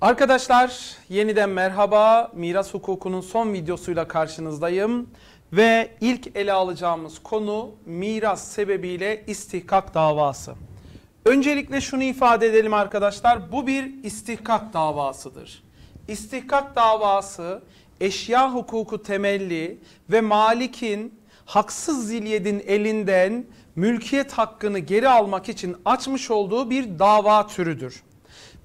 Arkadaşlar yeniden merhaba. Miras hukukunun son videosuyla karşınızdayım. Ve ilk ele alacağımız konu miras sebebiyle istihkak davası. Öncelikle şunu ifade edelim arkadaşlar. Bu bir istihkak davasıdır. İstihkak davası eşya hukuku temelli ve malikin haksız zilyedin elinden mülkiyet hakkını geri almak için açmış olduğu bir dava türüdür.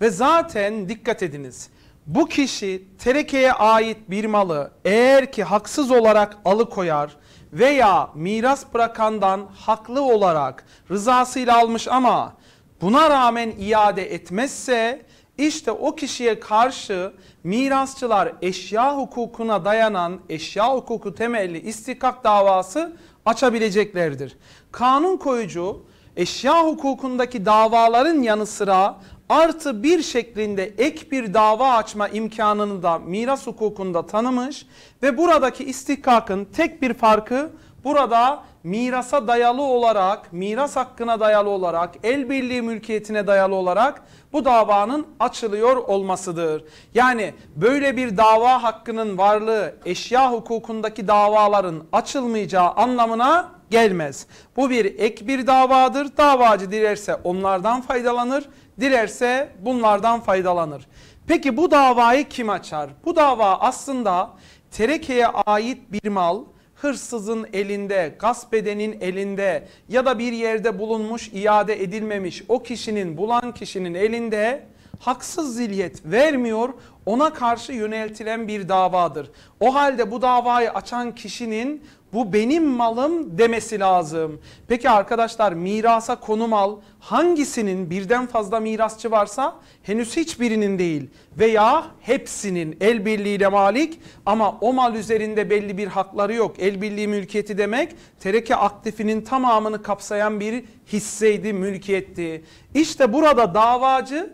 Ve zaten dikkat ediniz. Bu kişi terekeye ait bir malı eğer ki haksız olarak alıkoyar veya miras bırakandan haklı olarak rızasıyla almış ama buna rağmen iade etmezse işte o kişiye karşı mirasçılar eşya hukukuna dayanan eşya hukuku temelli istikak davası açabileceklerdir. Kanun koyucu eşya hukukundaki davaların yanı sıra artı bir şeklinde ek bir dava açma imkanını da miras hukukunda tanımış ve buradaki istihkakın tek bir farkı burada mirasa dayalı olarak, miras hakkına dayalı olarak, el birliği mülkiyetine dayalı olarak bu davanın açılıyor olmasıdır. Yani böyle bir dava hakkının varlığı eşya hukukundaki davaların açılmayacağı anlamına gelmez. Bu bir ek bir davadır. Davacı dilerse onlardan faydalanır. Dilerse bunlardan faydalanır. Peki bu davayı kim açar? Bu dava aslında terekeye ait bir mal hırsızın elinde, gasp edenin elinde ya da bir yerde bulunmuş, iade edilmemiş o kişinin, bulan kişinin elinde haksız zilyet vermiyor, ona karşı yöneltilen bir davadır. O halde bu davayı açan kişinin bu benim malım demesi lazım. Peki arkadaşlar mirasa konu mal hangisinin birden fazla mirasçı varsa henüz hiçbirinin değil veya hepsinin el birliğiyle malik ama o mal üzerinde belli bir hakları yok. El birliği mülkiyeti demek tereke aktifinin tamamını kapsayan bir hisseydi, mülkiyetti. İşte burada davacı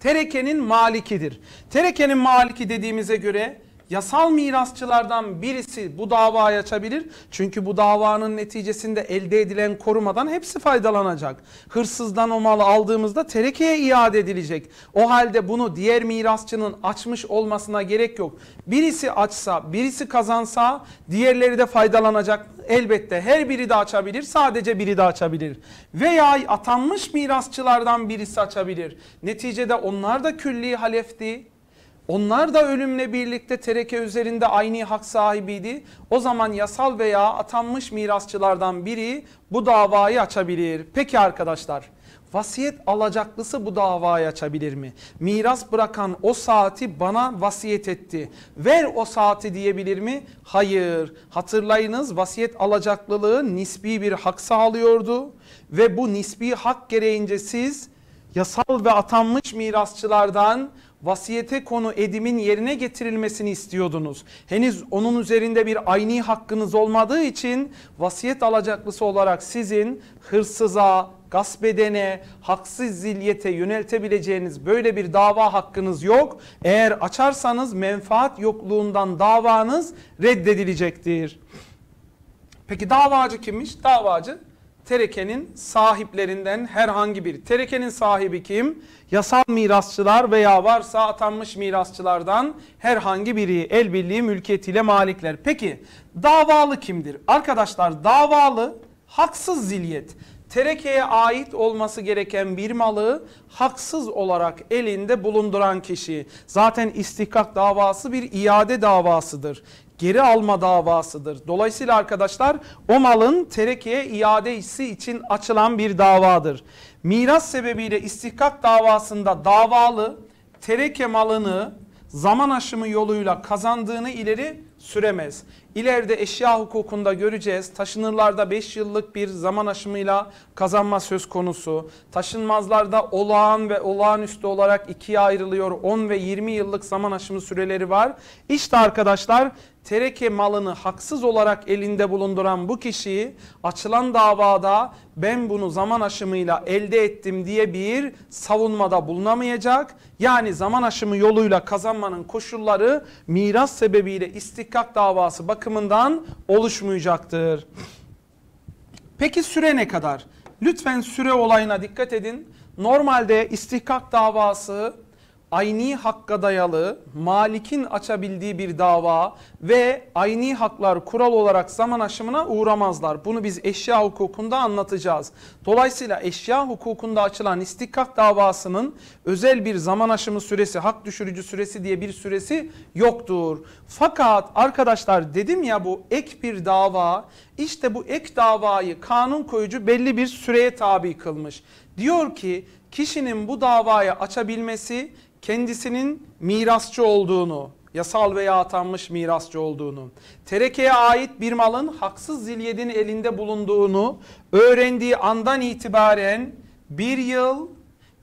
terekenin malikidir. Terekenin maliki dediğimize göre yasal mirasçılardan birisi bu davayı açabilir. Çünkü bu davanın neticesinde elde edilen korumadan hepsi faydalanacak. Hırsızdan o malı aldığımızda terekeye iade edilecek. O halde bunu diğer mirasçının açmış olmasına gerek yok. Birisi açsa, birisi kazansa diğerleri de faydalanacak. Elbette her biri de açabilir, sadece biri de açabilir. Veya atanmış mirasçılardan birisi açabilir. Neticede onlar da külli halefti, onlar da ölümle birlikte tereke üzerinde aynı hak sahibiydi. O zaman yasal veya atanmış mirasçılardan biri bu davayı açabilir. Peki arkadaşlar vasiyet alacaklısı bu davayı açabilir mi? Miras bırakan o saati bana vasiyet etti. Ver o saati diyebilir mi? Hayır. Hatırlayınız vasiyet alacaklılığı nispi bir hak sağlıyordu. Ve bu nispi hak gereğince siz yasal ve atanmış mirasçılardan vasiyete konu edimin yerine getirilmesini istiyordunuz. Henüz onun üzerinde bir ayni hakkınız olmadığı için vasiyet alacaklısı olarak sizin hırsıza, gasp edene, haksız zilyete yöneltebileceğiniz böyle bir dava hakkınız yok. Eğer açarsanız menfaat yokluğundan davanız reddedilecektir. Peki davacı kimmiş? Davacı terekenin sahiplerinden herhangi bir. Terekenin sahibi kim? Yasal mirasçılar veya varsa atanmış mirasçılardan herhangi biri el birliği mülkiyetiyle malikler. Peki davalı kimdir? Arkadaşlar davalı haksız zilyet. Terekeye ait olması gereken bir malı haksız olarak elinde bulunduran kişi. Zaten istihkak davası bir iade davasıdır geri alma davasıdır. Dolayısıyla arkadaşlar o malın iade iadesi için açılan bir davadır. Miras sebebiyle istihkak davasında davalı tereke malını zaman aşımı yoluyla kazandığını ileri süremez. İleride eşya hukukunda göreceğiz. Taşınırlarda 5 yıllık bir zaman aşımıyla kazanma söz konusu. Taşınmazlarda olağan ve olağanüstü olarak ikiye ayrılıyor. 10 ve 20 yıllık zaman aşımı süreleri var. İşte arkadaşlar tereke malını haksız olarak elinde bulunduran bu kişiyi açılan davada ben bunu zaman aşımıyla elde ettim diye bir savunmada bulunamayacak. Yani zaman aşımı yoluyla kazanmanın koşulları miras sebebiyle istikak davası bakın bakımından oluşmayacaktır. Peki süre ne kadar? Lütfen süre olayına dikkat edin. Normalde istihkak davası ayni hakka dayalı Malik'in açabildiği bir dava ve ayni haklar kural olarak zaman aşımına uğramazlar. Bunu biz eşya hukukunda anlatacağız. Dolayısıyla eşya hukukunda açılan istihkak davasının özel bir zaman aşımı süresi, hak düşürücü süresi diye bir süresi yoktur. Fakat arkadaşlar dedim ya bu ek bir dava işte bu ek davayı kanun koyucu belli bir süreye tabi kılmış. Diyor ki kişinin bu davayı açabilmesi kendisinin mirasçı olduğunu, yasal veya atanmış mirasçı olduğunu, terekeye ait bir malın haksız zilyedin elinde bulunduğunu öğrendiği andan itibaren bir yıl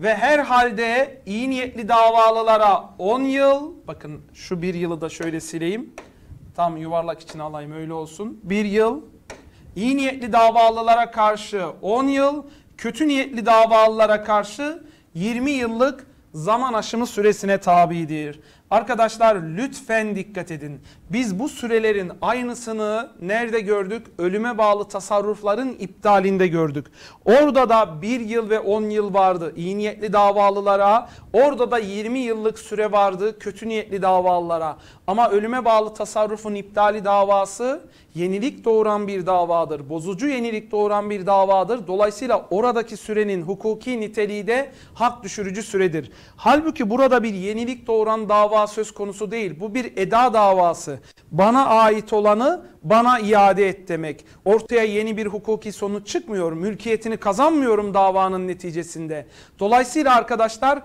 ve herhalde iyi niyetli davalılara 10 yıl, bakın şu bir yılı da şöyle sileyim, tam yuvarlak için alayım öyle olsun, bir yıl, iyi niyetli davalılara karşı 10 yıl, kötü niyetli davalılara karşı 20 yıllık zaman aşımı süresine tabidir. Arkadaşlar lütfen dikkat edin. Biz bu sürelerin aynısını nerede gördük? Ölüme bağlı tasarrufların iptalinde gördük. Orada da 1 yıl ve 10 yıl vardı iyi niyetli davalılara. Orada da 20 yıllık süre vardı kötü niyetli davalılara. Ama ölüme bağlı tasarrufun iptali davası yenilik doğuran bir davadır. Bozucu yenilik doğuran bir davadır. Dolayısıyla oradaki sürenin hukuki niteliği de hak düşürücü süredir. Halbuki burada bir yenilik doğuran dava dava söz konusu değil. Bu bir eda davası. Bana ait olanı bana iade et demek. Ortaya yeni bir hukuki sonuç çıkmıyor. Mülkiyetini kazanmıyorum davanın neticesinde. Dolayısıyla arkadaşlar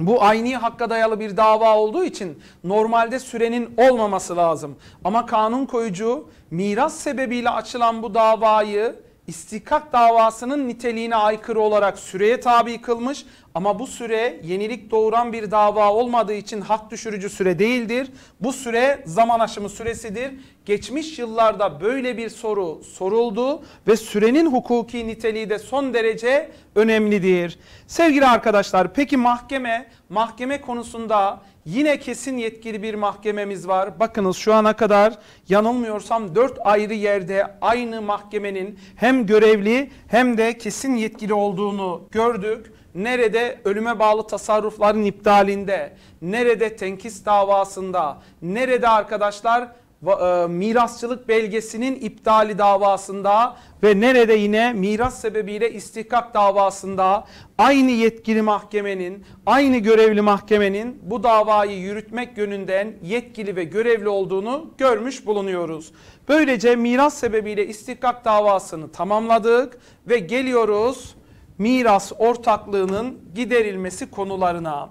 bu aynı hakka dayalı bir dava olduğu için normalde sürenin olmaması lazım. Ama kanun koyucu miras sebebiyle açılan bu davayı istikak davasının niteliğine aykırı olarak süreye tabi kılmış ama bu süre yenilik doğuran bir dava olmadığı için hak düşürücü süre değildir. Bu süre zaman aşımı süresidir. Geçmiş yıllarda böyle bir soru soruldu ve sürenin hukuki niteliği de son derece önemlidir. Sevgili arkadaşlar peki mahkeme, mahkeme konusunda yine kesin yetkili bir mahkememiz var. Bakınız şu ana kadar yanılmıyorsam dört ayrı yerde aynı mahkemenin hem görevli hem de kesin yetkili olduğunu gördük nerede ölüme bağlı tasarrufların iptalinde, nerede tenkis davasında, nerede arkadaşlar e, mirasçılık belgesinin iptali davasında ve nerede yine miras sebebiyle istihkak davasında aynı yetkili mahkemenin, aynı görevli mahkemenin bu davayı yürütmek yönünden yetkili ve görevli olduğunu görmüş bulunuyoruz. Böylece miras sebebiyle istihkak davasını tamamladık ve geliyoruz miras ortaklığının giderilmesi konularına.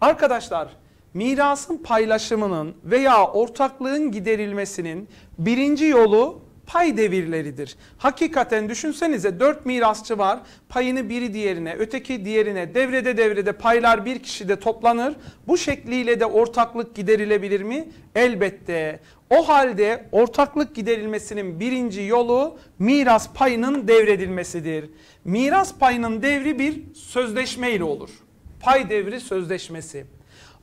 Arkadaşlar mirasın paylaşımının veya ortaklığın giderilmesinin birinci yolu pay devirleridir. Hakikaten düşünsenize dört mirasçı var. Payını biri diğerine, öteki diğerine, devrede devrede paylar bir kişide toplanır. Bu şekliyle de ortaklık giderilebilir mi? Elbette. O halde ortaklık giderilmesinin birinci yolu miras payının devredilmesidir. Miras payının devri bir sözleşme ile olur. Pay devri sözleşmesi.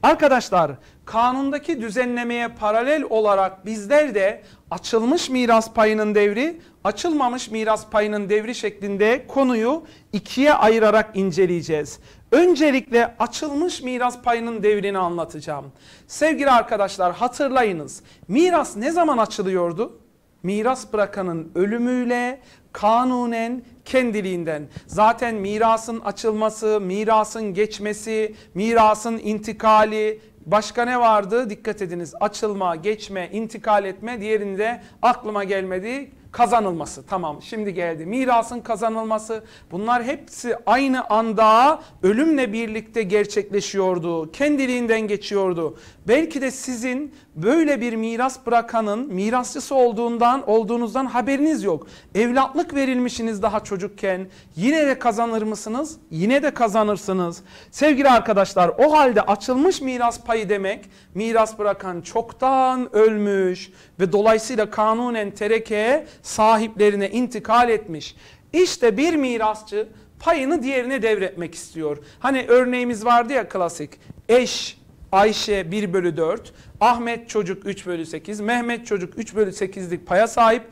Arkadaşlar kanundaki düzenlemeye paralel olarak bizler de açılmış miras payının devri, açılmamış miras payının devri şeklinde konuyu ikiye ayırarak inceleyeceğiz. Öncelikle açılmış miras payının devrini anlatacağım. Sevgili arkadaşlar hatırlayınız. Miras ne zaman açılıyordu? Miras bırakanın ölümüyle kanunen kendiliğinden. Zaten mirasın açılması, mirasın geçmesi, mirasın intikali, Başka ne vardı? Dikkat ediniz. Açılma, geçme, intikal etme. Diğerinde aklıma gelmedi. Kazanılması. Tamam şimdi geldi. Mirasın kazanılması. Bunlar hepsi aynı anda ölümle birlikte gerçekleşiyordu. Kendiliğinden geçiyordu. Belki de sizin böyle bir miras bırakanın mirasçısı olduğundan olduğunuzdan haberiniz yok. Evlatlık verilmişsiniz daha çocukken yine de kazanır mısınız? Yine de kazanırsınız. Sevgili arkadaşlar o halde açılmış miras payı demek miras bırakan çoktan ölmüş ve dolayısıyla kanunen terekeye sahiplerine intikal etmiş. İşte bir mirasçı payını diğerine devretmek istiyor. Hani örneğimiz vardı ya klasik eş Ayşe 1 bölü 4, Ahmet çocuk 3 bölü 8, Mehmet çocuk 3 bölü 8'lik paya sahip.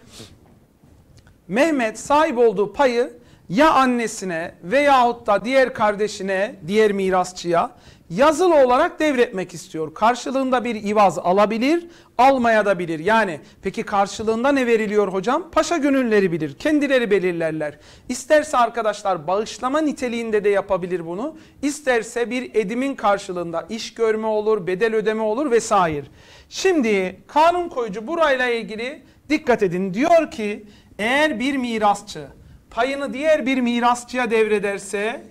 Mehmet sahip olduğu payı ya annesine veyahut da diğer kardeşine, diğer mirasçıya yazılı olarak devretmek istiyor. Karşılığında bir ivaz alabilir, almaya da bilir. Yani peki karşılığında ne veriliyor hocam? Paşa gönülleri bilir, kendileri belirlerler. İsterse arkadaşlar bağışlama niteliğinde de yapabilir bunu. İsterse bir edimin karşılığında iş görme olur, bedel ödeme olur vesaire. Şimdi kanun koyucu burayla ilgili dikkat edin. Diyor ki eğer bir mirasçı payını diğer bir mirasçıya devrederse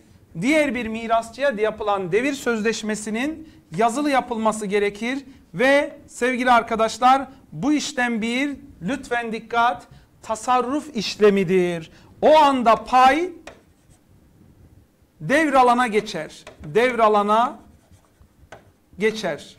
diğer bir mirasçıya yapılan devir sözleşmesinin yazılı yapılması gerekir. Ve sevgili arkadaşlar bu işlem bir lütfen dikkat tasarruf işlemidir. O anda pay devralana geçer. Devralana geçer.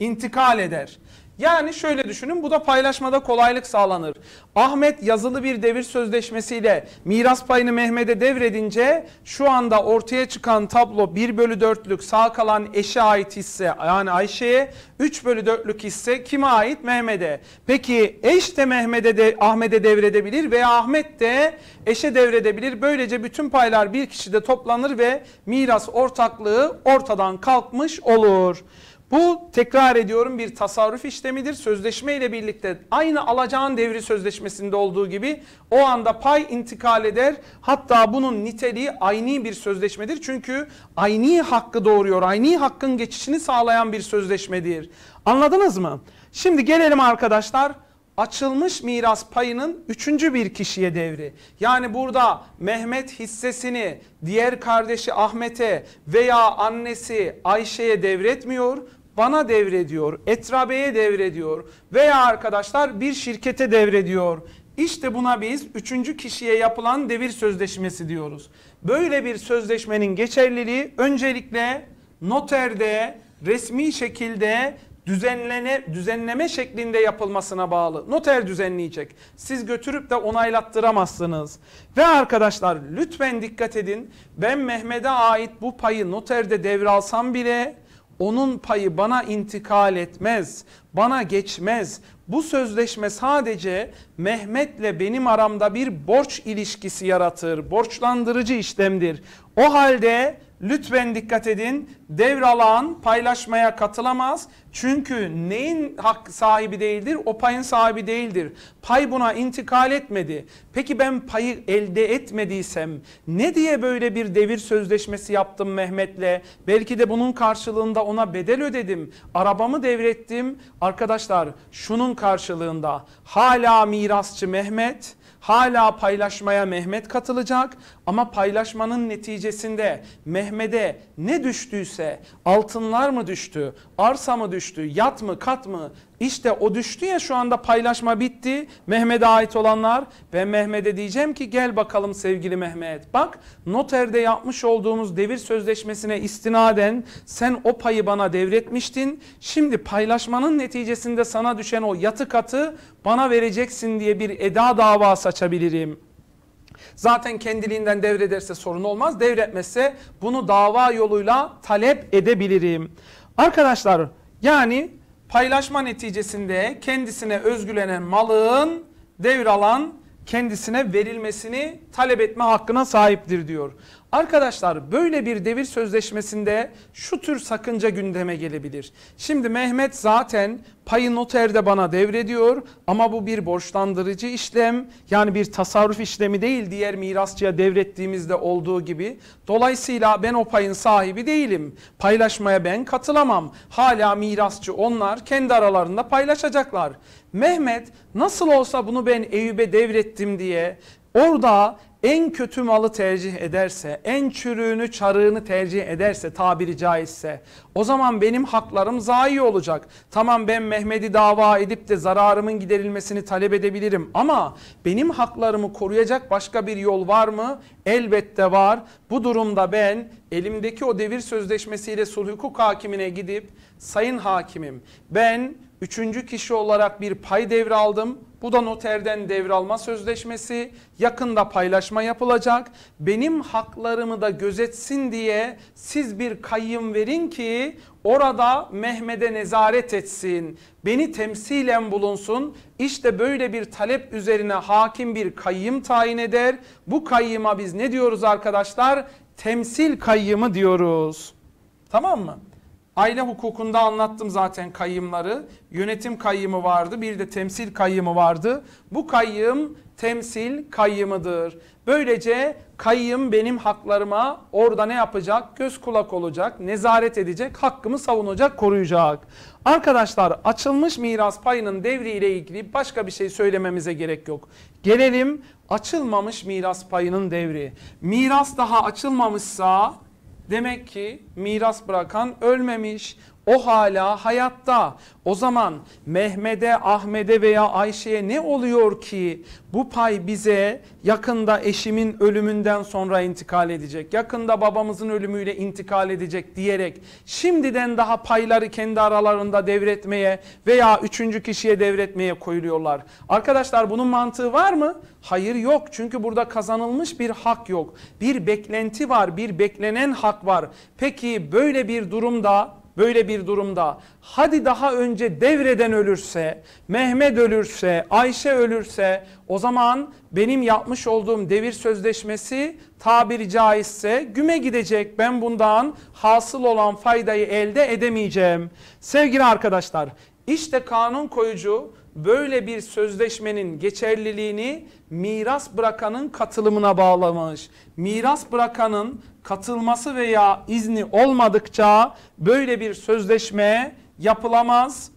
İntikal eder. Yani şöyle düşünün bu da paylaşmada kolaylık sağlanır. Ahmet yazılı bir devir sözleşmesiyle miras payını Mehmet'e devredince şu anda ortaya çıkan tablo 1 bölü 4'lük sağ kalan eşe ait hisse yani Ayşe'ye 3 bölü 4'lük hisse kime ait? Mehmet'e. Peki eş de Mehmet'e de Ahmet'e devredebilir veya Ahmet de eşe devredebilir. Böylece bütün paylar bir kişide toplanır ve miras ortaklığı ortadan kalkmış olur. Bu tekrar ediyorum bir tasarruf işlemidir. Sözleşme ile birlikte aynı alacağın devri sözleşmesinde olduğu gibi o anda pay intikal eder. Hatta bunun niteliği aynı bir sözleşmedir. Çünkü aynı hakkı doğuruyor. Aynı hakkın geçişini sağlayan bir sözleşmedir. Anladınız mı? Şimdi gelelim arkadaşlar açılmış miras payının üçüncü bir kişiye devri. Yani burada Mehmet hissesini diğer kardeşi Ahmet'e veya annesi Ayşe'ye devretmiyor. Bana devrediyor, Etrabe'ye devrediyor veya arkadaşlar bir şirkete devrediyor. İşte buna biz üçüncü kişiye yapılan devir sözleşmesi diyoruz. Böyle bir sözleşmenin geçerliliği öncelikle noterde resmi şekilde düzenlene, düzenleme şeklinde yapılmasına bağlı. Noter düzenleyecek. Siz götürüp de onaylattıramazsınız. Ve arkadaşlar lütfen dikkat edin. Ben Mehmet'e ait bu payı noterde devralsam bile onun payı bana intikal etmez, bana geçmez. Bu sözleşme sadece Mehmet'le benim aramda bir borç ilişkisi yaratır, borçlandırıcı işlemdir. O halde Lütfen dikkat edin devralan paylaşmaya katılamaz. Çünkü neyin hak sahibi değildir? O payın sahibi değildir. Pay buna intikal etmedi. Peki ben payı elde etmediysem ne diye böyle bir devir sözleşmesi yaptım Mehmet'le? Belki de bunun karşılığında ona bedel ödedim. Arabamı devrettim. Arkadaşlar şunun karşılığında hala mirasçı Mehmet Hala paylaşmaya Mehmet katılacak ama paylaşmanın neticesinde Mehmet'e ne düştüyse altınlar mı düştü, arsa mı düştü, yat mı, kat mı işte o düştü ya şu anda paylaşma bitti. Mehmet'e ait olanlar. Ben Mehmet'e diyeceğim ki gel bakalım sevgili Mehmet. Bak noterde yapmış olduğumuz devir sözleşmesine istinaden sen o payı bana devretmiştin. Şimdi paylaşmanın neticesinde sana düşen o yatı katı bana vereceksin diye bir eda davası açabilirim. Zaten kendiliğinden devrederse sorun olmaz. Devretmezse bunu dava yoluyla talep edebilirim. Arkadaşlar yani Paylaşma neticesinde kendisine özgülenen malın devralan kendisine verilmesini talep etme hakkına sahiptir diyor. Arkadaşlar böyle bir devir sözleşmesinde şu tür sakınca gündeme gelebilir. Şimdi Mehmet zaten payı noterde bana devrediyor ama bu bir borçlandırıcı işlem yani bir tasarruf işlemi değil diğer mirasçıya devrettiğimizde olduğu gibi. Dolayısıyla ben o payın sahibi değilim. Paylaşmaya ben katılamam. Hala mirasçı onlar kendi aralarında paylaşacaklar. Mehmet nasıl olsa bunu ben Eyüp'e devrettim diye orada en kötü malı tercih ederse, en çürüğünü çarığını tercih ederse tabiri caizse o zaman benim haklarım zayi olacak. Tamam ben Mehmet'i dava edip de zararımın giderilmesini talep edebilirim ama benim haklarımı koruyacak başka bir yol var mı? Elbette var. Bu durumda ben elimdeki o devir sözleşmesiyle sulh hukuk hakimine gidip sayın hakimim ben üçüncü kişi olarak bir pay devraldım bu da noterden devralma sözleşmesi. Yakında paylaşma yapılacak. Benim haklarımı da gözetsin diye siz bir kayyım verin ki orada Mehmet'e nezaret etsin. Beni temsilen bulunsun. İşte böyle bir talep üzerine hakim bir kayyım tayin eder. Bu kayyıma biz ne diyoruz arkadaşlar? Temsil kayyımı diyoruz. Tamam mı? Aile hukukunda anlattım zaten kayyımları. Yönetim kayyımı vardı, bir de temsil kayyımı vardı. Bu kayyım temsil kayyımıdır. Böylece kayyım benim haklarıma orada ne yapacak? Göz kulak olacak, nezaret edecek, hakkımı savunacak, koruyacak. Arkadaşlar açılmış miras payının devri ile ilgili başka bir şey söylememize gerek yok. Gelelim açılmamış miras payının devri. Miras daha açılmamışsa Demek ki miras bırakan ölmemiş. O hala hayatta. O zaman Mehmet'e, Ahmet'e veya Ayşe'ye ne oluyor ki bu pay bize yakında eşimin ölümünden sonra intikal edecek, yakında babamızın ölümüyle intikal edecek diyerek şimdiden daha payları kendi aralarında devretmeye veya üçüncü kişiye devretmeye koyuluyorlar. Arkadaşlar bunun mantığı var mı? Hayır yok çünkü burada kazanılmış bir hak yok. Bir beklenti var, bir beklenen hak var. Peki böyle bir durumda Böyle bir durumda hadi daha önce devreden ölürse, Mehmet ölürse, Ayşe ölürse o zaman benim yapmış olduğum devir sözleşmesi tabiri caizse güme gidecek. Ben bundan hasıl olan faydayı elde edemeyeceğim. Sevgili arkadaşlar işte kanun koyucu böyle bir sözleşmenin geçerliliğini miras bırakanın katılımına bağlamış. Miras bırakanın katılması veya izni olmadıkça böyle bir sözleşme yapılamaz.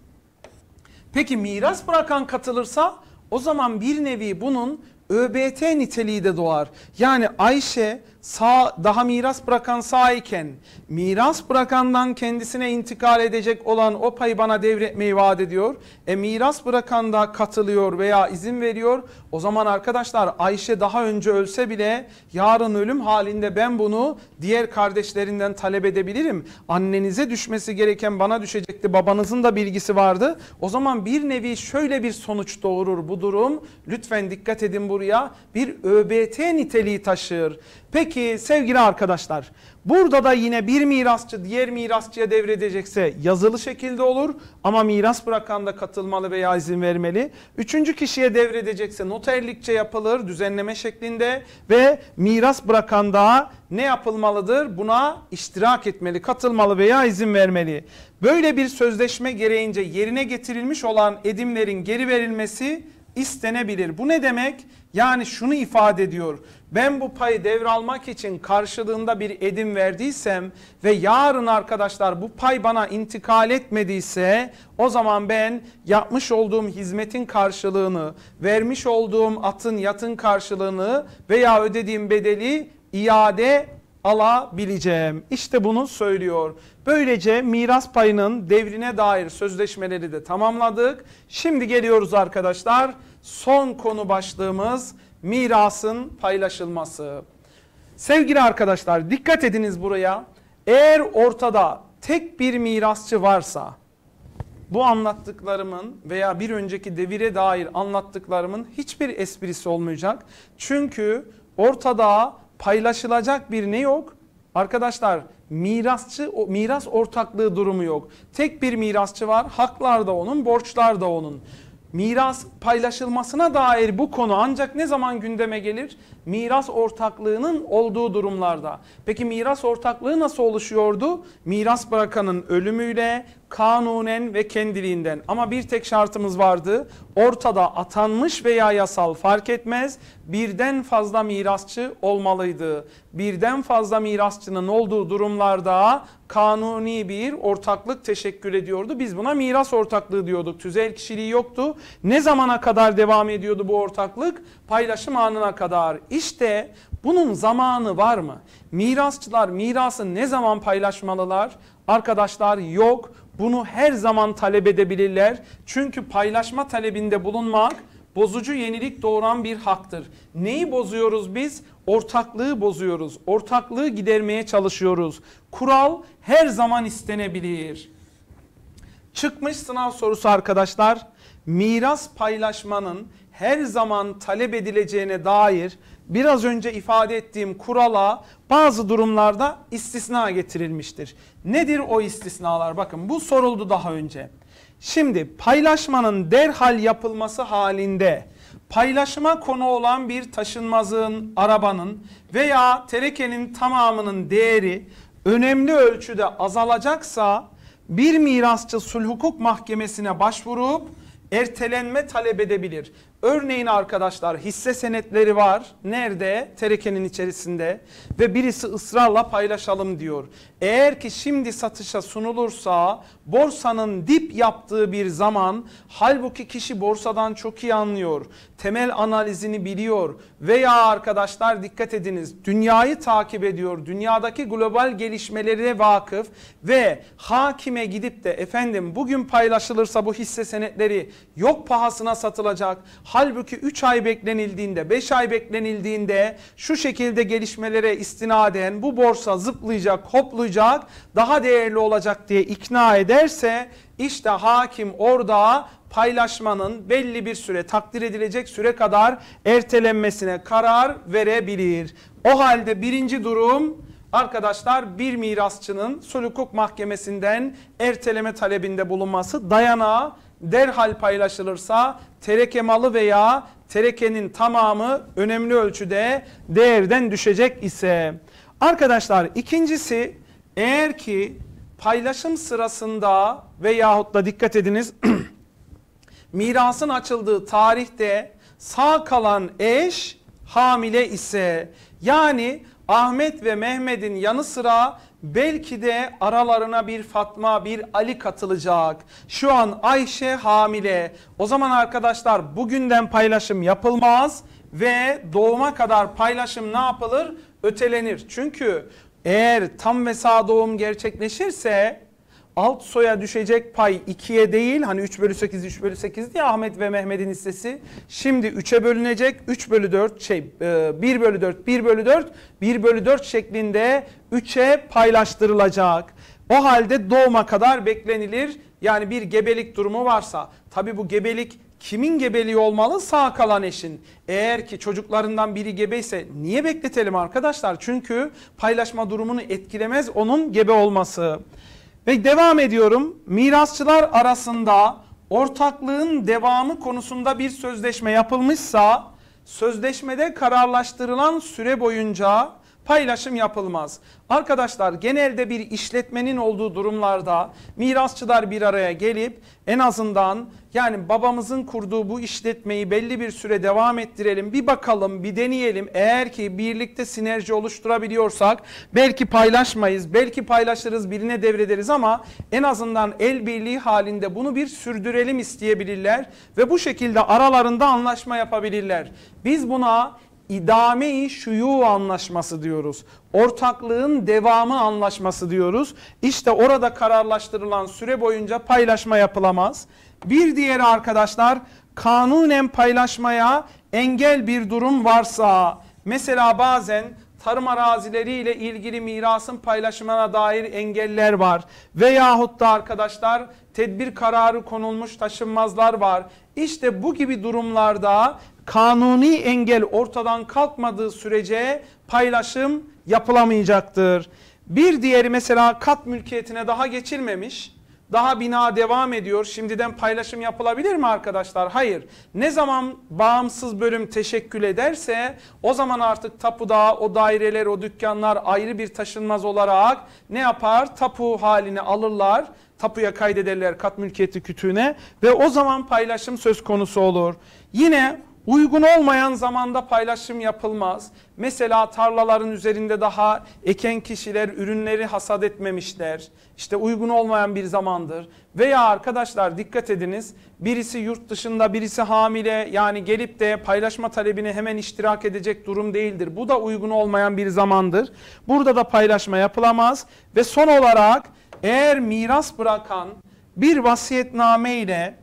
Peki miras bırakan katılırsa o zaman bir nevi bunun ÖBT niteliği de doğar. Yani Ayşe sağ daha miras bırakan sağ iken miras bırakandan kendisine intikal edecek olan o payı bana devretmeyi vaat ediyor. E miras bırakan da katılıyor veya izin veriyor. O zaman arkadaşlar Ayşe daha önce ölse bile yarın ölüm halinde ben bunu diğer kardeşlerinden talep edebilirim. Annenize düşmesi gereken bana düşecekti. Babanızın da bilgisi vardı. O zaman bir nevi şöyle bir sonuç doğurur bu durum. Lütfen dikkat edin buraya. Bir ÖBT niteliği taşır. Peki Peki sevgili arkadaşlar burada da yine bir mirasçı diğer mirasçıya devredecekse yazılı şekilde olur ama miras bırakan da katılmalı veya izin vermeli. Üçüncü kişiye devredecekse noterlikçe yapılır düzenleme şeklinde ve miras bırakan da ne yapılmalıdır? Buna iştirak etmeli, katılmalı veya izin vermeli. Böyle bir sözleşme gereğince yerine getirilmiş olan edimlerin geri verilmesi istenebilir. Bu ne demek? Yani şunu ifade ediyor. Ben bu payı devralmak için karşılığında bir edim verdiysem ve yarın arkadaşlar bu pay bana intikal etmediyse o zaman ben yapmış olduğum hizmetin karşılığını, vermiş olduğum atın yatın karşılığını veya ödediğim bedeli iade alabileceğim. İşte bunu söylüyor. Böylece miras payının devrine dair sözleşmeleri de tamamladık. Şimdi geliyoruz arkadaşlar. Son konu başlığımız mirasın paylaşılması. Sevgili arkadaşlar dikkat ediniz buraya. Eğer ortada tek bir mirasçı varsa bu anlattıklarımın veya bir önceki devire dair anlattıklarımın hiçbir esprisi olmayacak. Çünkü ortada paylaşılacak bir ne yok? Arkadaşlar mirasçı miras ortaklığı durumu yok. Tek bir mirasçı var. Haklar da onun, borçlar da onun. Miras paylaşılmasına dair bu konu ancak ne zaman gündeme gelir? miras ortaklığının olduğu durumlarda. Peki miras ortaklığı nasıl oluşuyordu? Miras bırakanın ölümüyle, kanunen ve kendiliğinden. Ama bir tek şartımız vardı. Ortada atanmış veya yasal fark etmez. Birden fazla mirasçı olmalıydı. Birden fazla mirasçının olduğu durumlarda kanuni bir ortaklık teşekkür ediyordu. Biz buna miras ortaklığı diyorduk. Tüzel kişiliği yoktu. Ne zamana kadar devam ediyordu bu ortaklık? Paylaşım anına kadar. İşte bunun zamanı var mı? Mirasçılar mirası ne zaman paylaşmalılar? Arkadaşlar yok. Bunu her zaman talep edebilirler. Çünkü paylaşma talebinde bulunmak bozucu yenilik doğuran bir haktır. Neyi bozuyoruz biz? Ortaklığı bozuyoruz. Ortaklığı gidermeye çalışıyoruz. Kural her zaman istenebilir. Çıkmış sınav sorusu arkadaşlar. Miras paylaşmanın her zaman talep edileceğine dair biraz önce ifade ettiğim kurala bazı durumlarda istisna getirilmiştir. Nedir o istisnalar? Bakın bu soruldu daha önce. Şimdi paylaşmanın derhal yapılması halinde paylaşma konu olan bir taşınmazın, arabanın veya terekenin tamamının değeri önemli ölçüde azalacaksa bir mirasçı sulh hukuk mahkemesine başvurup ertelenme talep edebilir. Örneğin arkadaşlar hisse senetleri var. Nerede? Terekenin içerisinde. Ve birisi ısrarla paylaşalım diyor. Eğer ki şimdi satışa sunulursa borsanın dip yaptığı bir zaman halbuki kişi borsadan çok iyi anlıyor. Temel analizini biliyor. Veya arkadaşlar dikkat ediniz dünyayı takip ediyor. Dünyadaki global gelişmelere vakıf ve hakime gidip de efendim bugün paylaşılırsa bu hisse senetleri yok pahasına satılacak Halbuki 3 ay beklenildiğinde 5 ay beklenildiğinde şu şekilde gelişmelere istinaden bu borsa zıplayacak hoplayacak daha değerli olacak diye ikna ederse işte hakim orada paylaşmanın belli bir süre takdir edilecek süre kadar ertelenmesine karar verebilir. O halde birinci durum arkadaşlar bir mirasçının sulukuk mahkemesinden erteleme talebinde bulunması dayanağı derhal paylaşılırsa tereke malı veya terekenin tamamı önemli ölçüde değerden düşecek ise arkadaşlar ikincisi eğer ki paylaşım sırasında veyahut da dikkat ediniz mirasın açıldığı tarihte sağ kalan eş hamile ise yani Ahmet ve Mehmet'in yanı sıra Belki de aralarına bir Fatma, bir Ali katılacak. Şu an Ayşe hamile. O zaman arkadaşlar bugünden paylaşım yapılmaz ve doğuma kadar paylaşım ne yapılır? Ötelenir. Çünkü eğer tam ve sağ doğum gerçekleşirse alt soya düşecek pay 2'ye değil hani 3 bölü 8 3 bölü 8 diye Ahmet ve Mehmet'in hissesi şimdi 3'e bölünecek 3 bölü 4 şey 1 e, bölü 4 1 bölü 4 1 bölü 4 şeklinde 3'e paylaştırılacak. O halde doğuma kadar beklenilir yani bir gebelik durumu varsa tabi bu gebelik kimin gebeliği olmalı? Sağ kalan eşin. Eğer ki çocuklarından biri gebeyse niye bekletelim arkadaşlar? Çünkü paylaşma durumunu etkilemez onun gebe olması. Ve devam ediyorum. Mirasçılar arasında ortaklığın devamı konusunda bir sözleşme yapılmışsa sözleşmede kararlaştırılan süre boyunca paylaşım yapılmaz. Arkadaşlar genelde bir işletmenin olduğu durumlarda mirasçılar bir araya gelip en azından yani babamızın kurduğu bu işletmeyi belli bir süre devam ettirelim bir bakalım bir deneyelim eğer ki birlikte sinerji oluşturabiliyorsak belki paylaşmayız belki paylaşırız birine devrederiz ama en azından el birliği halinde bunu bir sürdürelim isteyebilirler ve bu şekilde aralarında anlaşma yapabilirler. Biz buna idame-i şuyu anlaşması diyoruz. Ortaklığın devamı anlaşması diyoruz. İşte orada kararlaştırılan süre boyunca paylaşma yapılamaz. Bir diğeri arkadaşlar kanunen paylaşmaya engel bir durum varsa mesela bazen tarım arazileriyle ilgili mirasın paylaşımına dair engeller var. Veyahut da arkadaşlar tedbir kararı konulmuş taşınmazlar var. İşte bu gibi durumlarda kanuni engel ortadan kalkmadığı sürece paylaşım yapılamayacaktır. Bir diğeri mesela kat mülkiyetine daha geçilmemiş. Daha bina devam ediyor. Şimdiden paylaşım yapılabilir mi arkadaşlar? Hayır. Ne zaman bağımsız bölüm teşekkül ederse o zaman artık tapuda o daireler, o dükkanlar ayrı bir taşınmaz olarak ne yapar? Tapu haline alırlar. Tapuya kaydederler kat mülkiyeti kütüğüne ve o zaman paylaşım söz konusu olur. Yine Uygun olmayan zamanda paylaşım yapılmaz. Mesela tarlaların üzerinde daha eken kişiler ürünleri hasat etmemişler. İşte uygun olmayan bir zamandır. Veya arkadaşlar dikkat ediniz birisi yurt dışında birisi hamile yani gelip de paylaşma talebini hemen iştirak edecek durum değildir. Bu da uygun olmayan bir zamandır. Burada da paylaşma yapılamaz. Ve son olarak eğer miras bırakan bir vasiyetname ile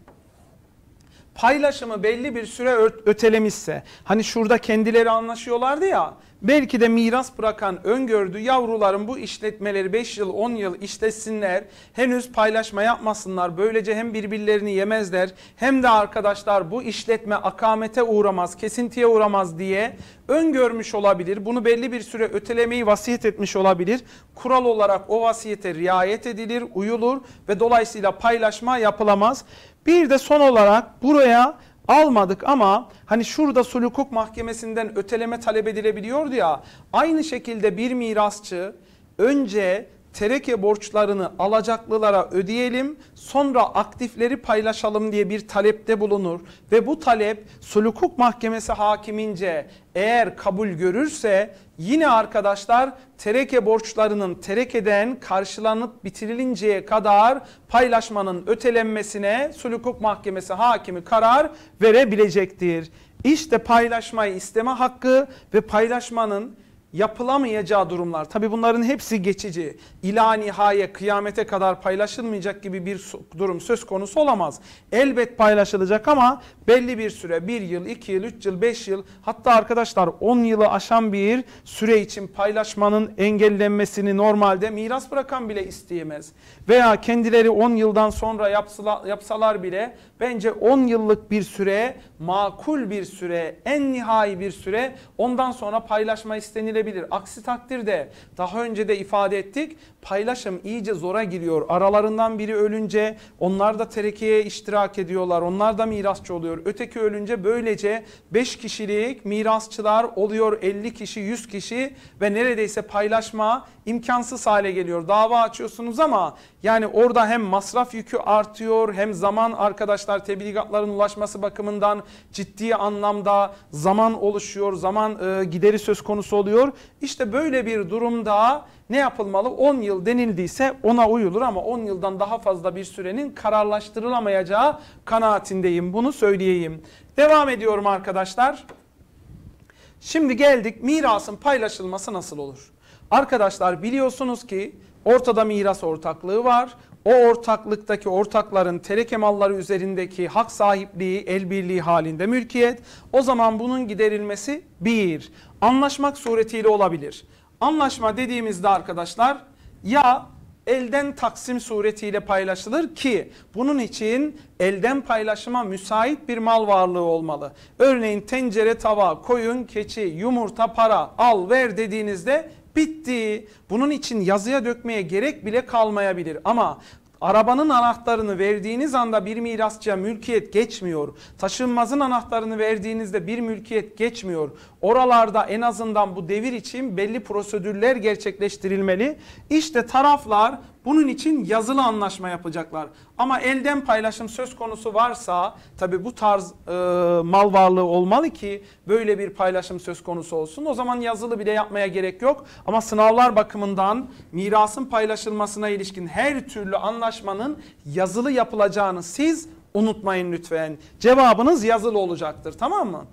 paylaşımı belli bir süre ötelemişse hani şurada kendileri anlaşıyorlardı ya belki de miras bırakan öngördü yavruların bu işletmeleri 5 yıl 10 yıl işletsinler henüz paylaşma yapmasınlar böylece hem birbirlerini yemezler hem de arkadaşlar bu işletme akamete uğramaz kesintiye uğramaz diye öngörmüş olabilir bunu belli bir süre ötelemeyi vasiyet etmiş olabilir kural olarak o vasiyete riayet edilir uyulur ve dolayısıyla paylaşma yapılamaz bir de son olarak buraya almadık ama hani şurada sulh hukuk mahkemesinden öteleme talep edilebiliyordu ya. Aynı şekilde bir mirasçı önce tereke borçlarını alacaklılara ödeyelim sonra aktifleri paylaşalım diye bir talepte bulunur ve bu talep Sulukuk mahkemesi hakimince eğer kabul görürse yine arkadaşlar tereke borçlarının terekeden karşılanıp bitirilinceye kadar paylaşmanın ötelenmesine Sulukuk mahkemesi hakimi karar verebilecektir. İşte paylaşmayı isteme hakkı ve paylaşmanın yapılamayacağı durumlar. Tabi bunların hepsi geçici. İla nihaye kıyamete kadar paylaşılmayacak gibi bir durum söz konusu olamaz. Elbet paylaşılacak ama belli bir süre bir yıl, iki yıl, üç yıl, beş yıl hatta arkadaşlar on yılı aşan bir süre için paylaşmanın engellenmesini normalde miras bırakan bile isteyemez. Veya kendileri on yıldan sonra yapsala, yapsalar bile bence on yıllık bir süre makul bir süre en nihai bir süre ondan sonra paylaşma istenilebilir sürdürülebilir. Aksi takdirde daha önce de ifade ettik paylaşım iyice zora giriyor. Aralarından biri ölünce onlar da terekeye iştirak ediyorlar. Onlar da mirasçı oluyor. Öteki ölünce böylece 5 kişilik mirasçılar oluyor 50 kişi 100 kişi ve neredeyse paylaşma imkansız hale geliyor. Dava açıyorsunuz ama yani orada hem masraf yükü artıyor hem zaman arkadaşlar tebligatların ulaşması bakımından ciddi anlamda zaman oluşuyor. Zaman e, gideri söz konusu oluyor. İşte böyle bir durumda ne yapılmalı? 10 yıl denildiyse ona uyulur ama 10 yıldan daha fazla bir sürenin kararlaştırılamayacağı kanaatindeyim. Bunu söyleyeyim. Devam ediyorum arkadaşlar. Şimdi geldik mirasın paylaşılması nasıl olur? Arkadaşlar biliyorsunuz ki ortada miras ortaklığı var. O ortaklıktaki ortakların tereke malları üzerindeki hak sahipliği, el birliği halinde mülkiyet. O zaman bunun giderilmesi bir, anlaşmak suretiyle olabilir. Anlaşma dediğimizde arkadaşlar ya elden taksim suretiyle paylaşılır ki bunun için elden paylaşıma müsait bir mal varlığı olmalı. Örneğin tencere, tava, koyun, keçi, yumurta, para, al, ver dediğinizde bitti. Bunun için yazıya dökmeye gerek bile kalmayabilir. Ama Arabanın anahtarını verdiğiniz anda bir mirasçıya mülkiyet geçmiyor. Taşınmazın anahtarını verdiğinizde bir mülkiyet geçmiyor. Oralarda en azından bu devir için belli prosedürler gerçekleştirilmeli. İşte taraflar bunun için yazılı anlaşma yapacaklar. Ama elden paylaşım söz konusu varsa tabi bu tarz e, mal varlığı olmalı ki böyle bir paylaşım söz konusu olsun. O zaman yazılı bile yapmaya gerek yok. Ama sınavlar bakımından mirasın paylaşılmasına ilişkin her türlü anlaşmanın yazılı yapılacağını siz unutmayın lütfen. Cevabınız yazılı olacaktır tamam mı?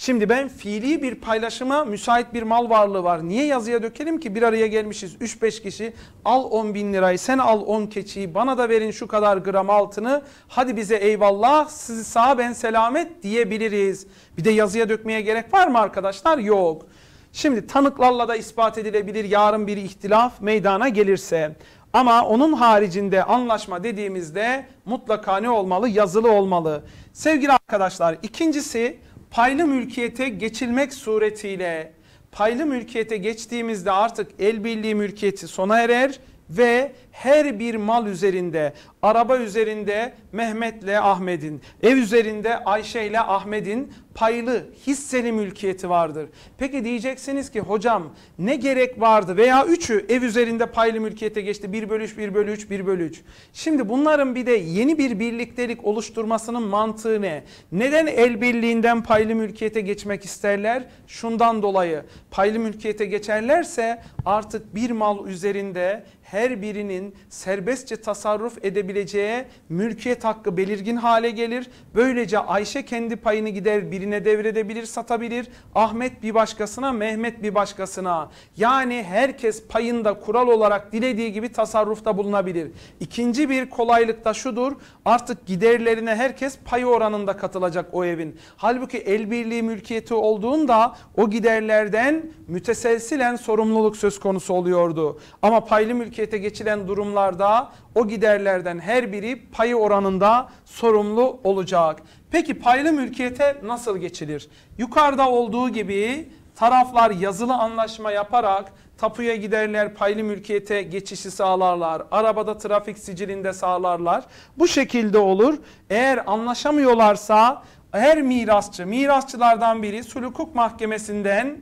Şimdi ben fiili bir paylaşıma müsait bir mal varlığı var. Niye yazıya dökelim ki bir araya gelmişiz 3-5 kişi al 10 bin lirayı sen al 10 keçiyi bana da verin şu kadar gram altını hadi bize eyvallah sizi sağ ben selamet diyebiliriz. Bir de yazıya dökmeye gerek var mı arkadaşlar? Yok. Şimdi tanıklarla da ispat edilebilir yarın bir ihtilaf meydana gelirse. Ama onun haricinde anlaşma dediğimizde mutlaka ne olmalı? Yazılı olmalı. Sevgili arkadaşlar ikincisi paylı mülkiyete geçilmek suretiyle paylı mülkiyete geçtiğimizde artık el birliği mülkiyeti sona erer ve her bir mal üzerinde, araba üzerinde Mehmet'le Ahmet'in, ev üzerinde Ayşe ile Ahmet'in paylı hisseli mülkiyeti vardır. Peki diyeceksiniz ki hocam ne gerek vardı veya üçü ev üzerinde paylı mülkiyete geçti 1 bölü 3, 1 bölü 3, 1 bölü 3. Şimdi bunların bir de yeni bir birliktelik oluşturmasının mantığı ne? Neden el birliğinden paylı mülkiyete geçmek isterler? Şundan dolayı paylı mülkiyete geçerlerse artık bir mal üzerinde her birinin serbestçe tasarruf edebileceği mülkiyet hakkı belirgin hale gelir. Böylece Ayşe kendi payını gider birine devredebilir, satabilir. Ahmet bir başkasına, Mehmet bir başkasına. Yani herkes payında kural olarak dilediği gibi tasarrufta bulunabilir. İkinci bir kolaylık da şudur. Artık giderlerine herkes payı oranında katılacak o evin. Halbuki el birliği mülkiyeti olduğunda o giderlerden müteselsilen sorumluluk söz konusu oluyordu. Ama paylı mülkiyet mülkiyete geçilen durumlarda o giderlerden her biri payı oranında sorumlu olacak. Peki paylı mülkiyete nasıl geçilir? Yukarıda olduğu gibi taraflar yazılı anlaşma yaparak tapuya giderler, paylı mülkiyete geçişi sağlarlar, arabada trafik sicilinde sağlarlar. Bu şekilde olur. Eğer anlaşamıyorlarsa her mirasçı, mirasçılardan biri sulukuk mahkemesinden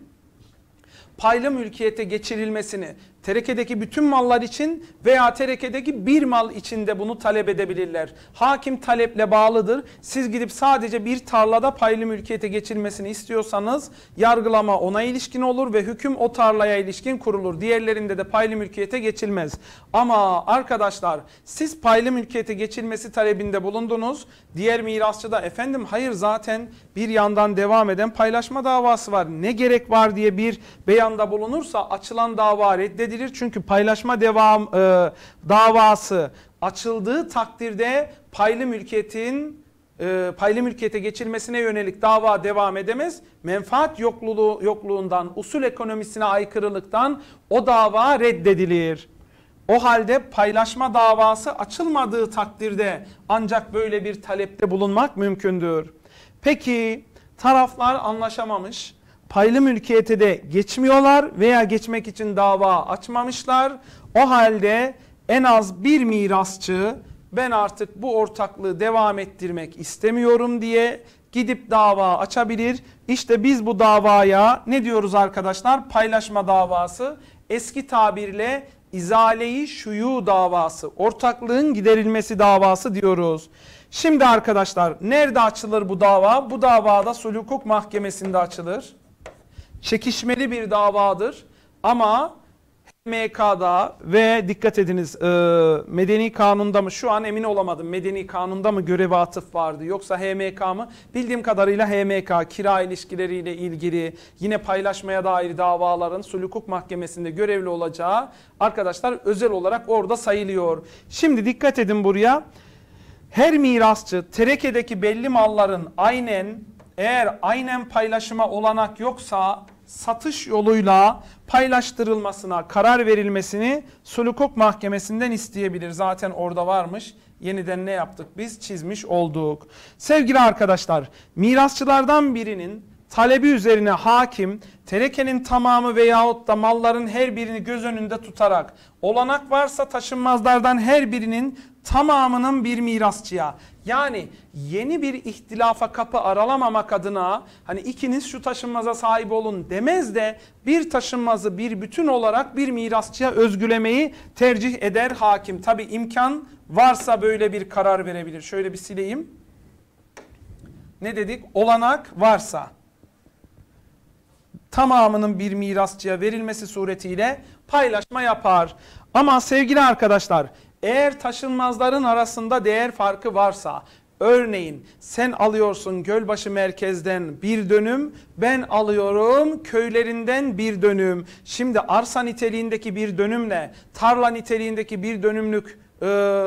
paylı mülkiyete geçirilmesini Terekedeki bütün mallar için veya terekedeki bir mal içinde bunu talep edebilirler. Hakim taleple bağlıdır. Siz gidip sadece bir tarlada paylı mülkiyete geçilmesini istiyorsanız yargılama ona ilişkin olur ve hüküm o tarlaya ilişkin kurulur. Diğerlerinde de paylı mülkiyete geçilmez. Ama arkadaşlar siz paylı mülkiyete geçilmesi talebinde bulundunuz. Diğer mirasçı da efendim hayır zaten bir yandan devam eden paylaşma davası var. Ne gerek var diye bir beyanda bulunursa açılan dava reddedilir edilir. Çünkü paylaşma devam e, davası açıldığı takdirde paylı mülkiyetin e, paylı mülkiyete geçilmesine yönelik dava devam edemez. Menfaat yokluğu, yokluğundan, usul ekonomisine aykırılıktan o dava reddedilir. O halde paylaşma davası açılmadığı takdirde ancak böyle bir talepte bulunmak mümkündür. Peki taraflar anlaşamamış paylı mülkiyete de geçmiyorlar veya geçmek için dava açmamışlar. O halde en az bir mirasçı ben artık bu ortaklığı devam ettirmek istemiyorum diye gidip dava açabilir. İşte biz bu davaya ne diyoruz arkadaşlar? Paylaşma davası. Eski tabirle izaleyi şuyu davası, ortaklığın giderilmesi davası diyoruz. Şimdi arkadaşlar nerede açılır bu dava? Bu davada Sulukuk Mahkemesi'nde açılır çekişmeli bir davadır ama MK'da ve dikkat ediniz e, medeni kanunda mı şu an emin olamadım medeni kanunda mı görevi atıf vardı yoksa HMK mı bildiğim kadarıyla HMK kira ilişkileriyle ilgili yine paylaşmaya dair davaların sulukuk mahkemesinde görevli olacağı arkadaşlar özel olarak orada sayılıyor. Şimdi dikkat edin buraya her mirasçı terekedeki belli malların aynen eğer aynen paylaşıma olanak yoksa satış yoluyla paylaştırılmasına karar verilmesini Sulukok Mahkemesi'nden isteyebilir. Zaten orada varmış. Yeniden ne yaptık? Biz çizmiş olduk. Sevgili arkadaşlar, mirasçılardan birinin talebi üzerine hakim terekenin tamamı veyahut da malların her birini göz önünde tutarak olanak varsa taşınmazlardan her birinin tamamının bir mirasçıya yani yeni bir ihtilafa kapı aralamamak adına hani ikiniz şu taşınmaza sahip olun demez de bir taşınmazı bir bütün olarak bir mirasçıya özgülemeyi tercih eder hakim. Tabi imkan varsa böyle bir karar verebilir. Şöyle bir sileyim. Ne dedik? Olanak varsa tamamının bir mirasçıya verilmesi suretiyle paylaşma yapar. Ama sevgili arkadaşlar eğer taşınmazların arasında değer farkı varsa örneğin sen alıyorsun Gölbaşı merkezden bir dönüm ben alıyorum köylerinden bir dönüm. Şimdi arsa niteliğindeki bir dönümle tarla niteliğindeki bir dönümlük e,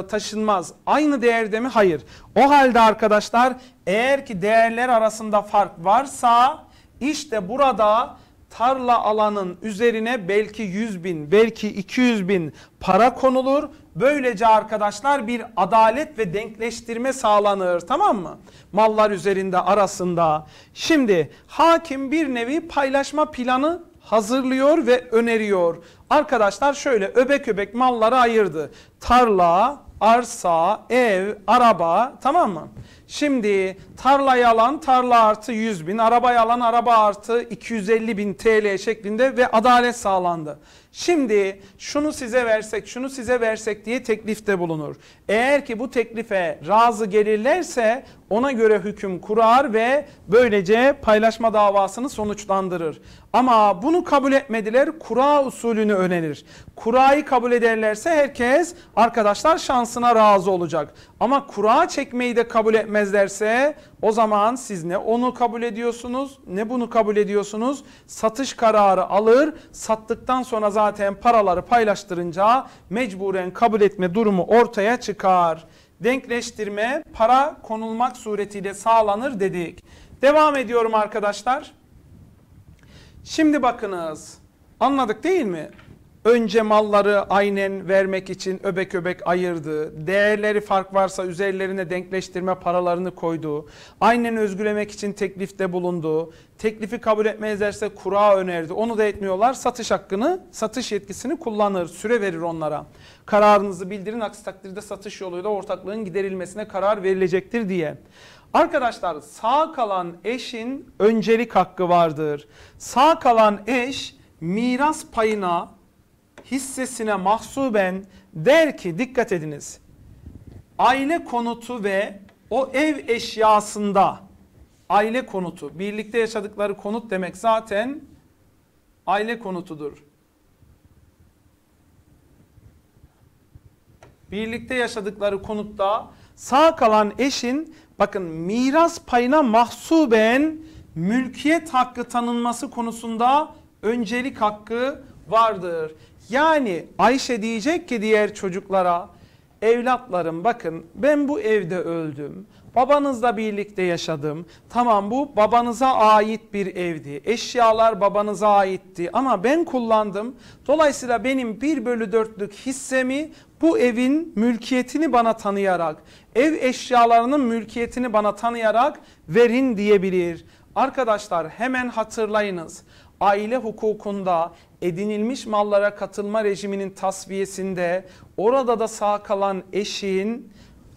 taşınmaz. Aynı değerde mi? Hayır. O halde arkadaşlar eğer ki değerler arasında fark varsa işte burada tarla alanın üzerine belki 100 bin belki 200 bin para konulur. Böylece arkadaşlar bir adalet ve denkleştirme sağlanır tamam mı? Mallar üzerinde arasında. Şimdi hakim bir nevi paylaşma planı hazırlıyor ve öneriyor. Arkadaşlar şöyle öbek öbek malları ayırdı. Tarla, arsa, ev, araba tamam mı? Şimdi tarlayı alan tarla artı 100 bin, arabayı alan araba artı 250 bin TL şeklinde ve adalet sağlandı. Şimdi şunu size versek, şunu size versek diye teklifte bulunur. Eğer ki bu teklife razı gelirlerse ona göre hüküm kurar ve böylece paylaşma davasını sonuçlandırır. Ama bunu kabul etmediler, kura usulünü önerir. Kurayı kabul ederlerse herkes arkadaşlar şansına razı olacak. Ama kura çekmeyi de kabul etmez etmezlerse o zaman siz ne onu kabul ediyorsunuz ne bunu kabul ediyorsunuz. Satış kararı alır sattıktan sonra zaten paraları paylaştırınca mecburen kabul etme durumu ortaya çıkar. Denkleştirme para konulmak suretiyle sağlanır dedik. Devam ediyorum arkadaşlar. Şimdi bakınız anladık değil mi? Önce malları aynen vermek için öbek öbek ayırdı. Değerleri fark varsa üzerlerine denkleştirme paralarını koydu. Aynen özgülemek için teklifte bulundu. Teklifi kabul etmezlerse kura önerdi. Onu da etmiyorlar. Satış hakkını, satış yetkisini kullanır. Süre verir onlara. Kararınızı bildirin. Aksi takdirde satış yoluyla ortaklığın giderilmesine karar verilecektir diye. Arkadaşlar sağ kalan eşin öncelik hakkı vardır. Sağ kalan eş miras payına hissesine mahsuben der ki dikkat ediniz. Aile konutu ve o ev eşyasında aile konutu birlikte yaşadıkları konut demek zaten aile konutudur. Birlikte yaşadıkları konutta sağ kalan eşin bakın miras payına mahsuben mülkiyet hakkı tanınması konusunda öncelik hakkı vardır. Yani Ayşe diyecek ki diğer çocuklara evlatlarım bakın ben bu evde öldüm. Babanızla birlikte yaşadım. Tamam bu babanıza ait bir evdi. Eşyalar babanıza aitti ama ben kullandım. Dolayısıyla benim 1 bölü 4'lük hissemi bu evin mülkiyetini bana tanıyarak, ev eşyalarının mülkiyetini bana tanıyarak verin diyebilir. Arkadaşlar hemen hatırlayınız aile hukukunda edinilmiş mallara katılma rejiminin tasfiyesinde orada da sağ kalan eşin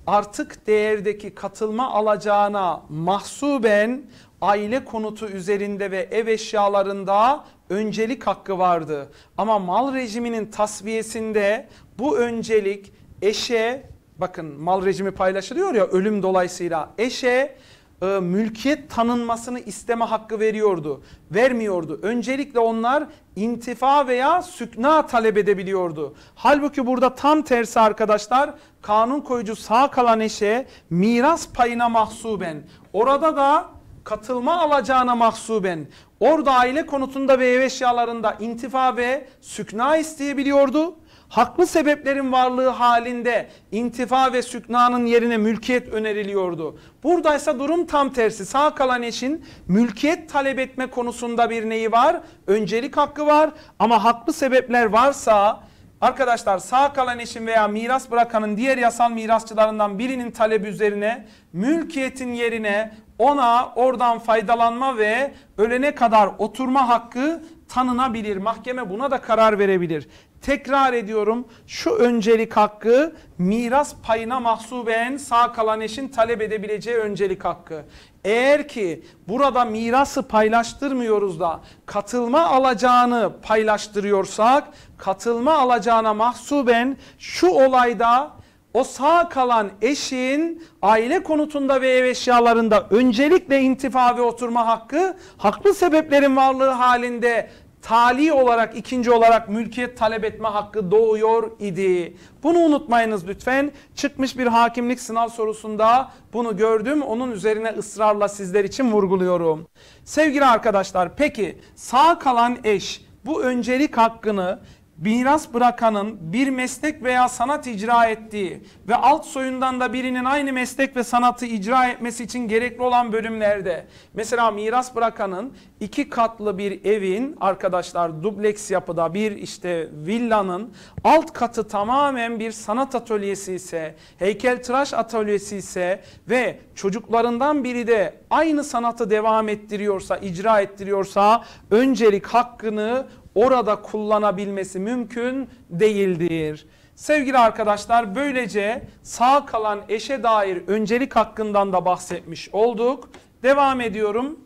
artık değerdeki katılma alacağına mahsuben aile konutu üzerinde ve ev eşyalarında öncelik hakkı vardı. Ama mal rejiminin tasfiyesinde bu öncelik eşe bakın mal rejimi paylaşılıyor ya ölüm dolayısıyla eşe e, mülkiyet tanınmasını isteme hakkı veriyordu. Vermiyordu. Öncelikle onlar intifa veya sükna talep edebiliyordu. Halbuki burada tam tersi arkadaşlar kanun koyucu sağ kalan eşe miras payına mahsuben. Orada da katılma alacağına mahsuben orada aile konutunda ve ev eşyalarında intifa ve sükna isteyebiliyordu haklı sebeplerin varlığı halinde intifa ve süknanın yerine mülkiyet öneriliyordu. Buradaysa durum tam tersi. Sağ kalan eşin mülkiyet talep etme konusunda bir neyi var? Öncelik hakkı var ama haklı sebepler varsa Arkadaşlar sağ kalan eşin veya miras bırakanın diğer yasal mirasçılarından birinin talebi üzerine mülkiyetin yerine ona oradan faydalanma ve ölene kadar oturma hakkı tanınabilir. Mahkeme buna da karar verebilir. Tekrar ediyorum şu öncelik hakkı miras payına mahsuben sağ kalan eşin talep edebileceği öncelik hakkı. Eğer ki burada mirası paylaştırmıyoruz da katılma alacağını paylaştırıyorsak katılma alacağına mahsuben şu olayda o sağ kalan eşin aile konutunda ve ev eşyalarında öncelikle intifa ve oturma hakkı haklı sebeplerin varlığı halinde tali olarak ikinci olarak mülkiyet talep etme hakkı doğuyor idi. Bunu unutmayınız lütfen. Çıkmış bir hakimlik sınav sorusunda bunu gördüm. Onun üzerine ısrarla sizler için vurguluyorum. Sevgili arkadaşlar peki sağ kalan eş bu öncelik hakkını miras bırakanın bir meslek veya sanat icra ettiği ve alt soyundan da birinin aynı meslek ve sanatı icra etmesi için gerekli olan bölümlerde mesela miras bırakanın iki katlı bir evin arkadaşlar dubleks yapıda bir işte villanın alt katı tamamen bir sanat atölyesi ise heykel heykeltıraş atölyesi ise ve çocuklarından biri de aynı sanatı devam ettiriyorsa, icra ettiriyorsa öncelik hakkını orada kullanabilmesi mümkün değildir. Sevgili arkadaşlar böylece sağ kalan eşe dair öncelik hakkından da bahsetmiş olduk. Devam ediyorum.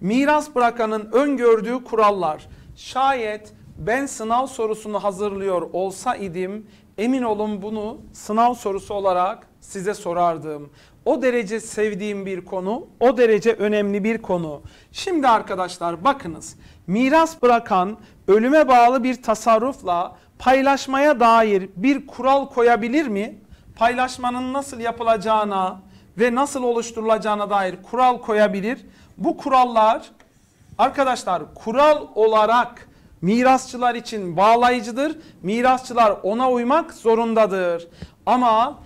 Miras bırakanın öngördüğü kurallar. Şayet ben sınav sorusunu hazırlıyor olsa idim emin olun bunu sınav sorusu olarak size sorardım. O derece sevdiğim bir konu, o derece önemli bir konu. Şimdi arkadaşlar bakınız. Miras bırakan ölüme bağlı bir tasarrufla paylaşmaya dair bir kural koyabilir mi? Paylaşmanın nasıl yapılacağına ve nasıl oluşturulacağına dair kural koyabilir. Bu kurallar arkadaşlar kural olarak mirasçılar için bağlayıcıdır. Mirasçılar ona uymak zorundadır. Ama